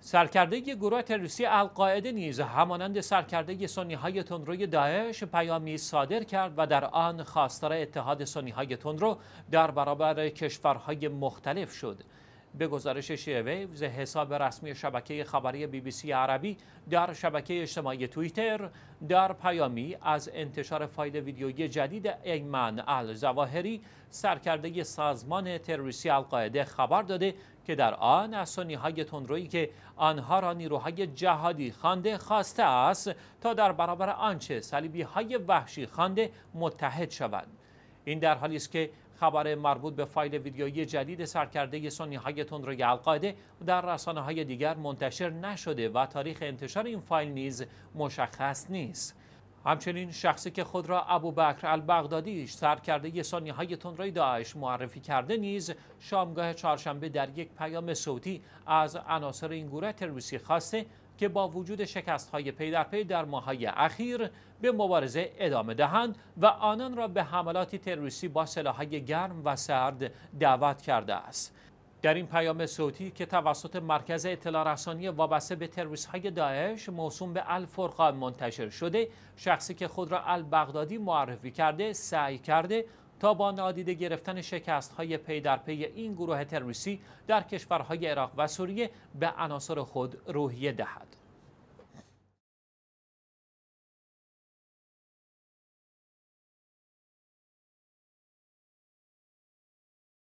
سرکرده گروه تروریستی القاعده نیز همانند سرکرده سنی های تندروی داعش پیامی صادر کرد و در آن خواستار اتحاد سنی های تندرو در برابر کشورهای مختلف شد به گزارش شیوه حساب رسمی شبکه خبری بی بی سی عربی در شبکه اجتماعی توییتر در پیامی از انتشار فایل ویدیویی جدید ایمن الزواهری سرکرده سازمان تروریستی القاعده خبر داده که در آن از های تندرویی که آنها را نیروهای جهادی خوانده خواسته است تا در برابر آنچه صلیبی های وحشی خوانده متحد شوند این در حالی است که خبر مربوط به فایل ویدیویی جدید سرکرده سنی های تندروی القاعده در رسانه های دیگر منتشر نشده و تاریخ انتشار این فایل نیز مشخص نیست همچنین شخصی که خود را ابو ابوبکر البغدادی سرکرده سنی های تندروی داعش معرفی کرده نیز شامگاه چهارشنبه در یک پیام صوتی از عناصر این گروه تروریستی خواسته که با وجود شکست های پی در پی در ماهای اخیر به مبارزه ادامه دهند و آنان را به حملات تروریستی با های گرم و سرد دعوت کرده است. در این پیام صوتی که توسط مرکز اطلاع رسانی وابسته به تروریست های داعش موسوم به الفرقان منتشر شده شخصی که خود را البغدادی معرفی کرده سعی کرده تا با نادیده گرفتن شکست های پی در پی این گروه تروریستی در کشورهای عراق و سوریه به عناصر خود روحیه دهد